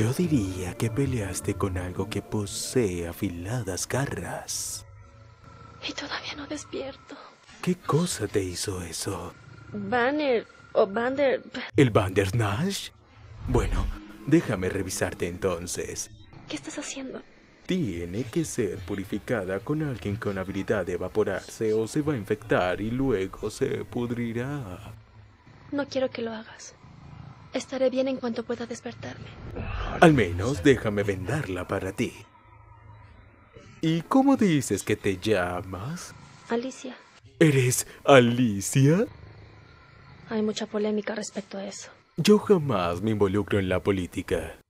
Yo diría que peleaste con algo que posee afiladas garras. Y todavía no despierto. ¿Qué cosa te hizo eso? Banner o Bander... ¿El Nash. Bueno, déjame revisarte entonces. ¿Qué estás haciendo? Tiene que ser purificada con alguien con habilidad de evaporarse o se va a infectar y luego se pudrirá. No quiero que lo hagas. Estaré bien en cuanto pueda despertarme. Al menos déjame vendarla para ti. ¿Y cómo dices que te llamas? Alicia. ¿Eres Alicia? Hay mucha polémica respecto a eso. Yo jamás me involucro en la política.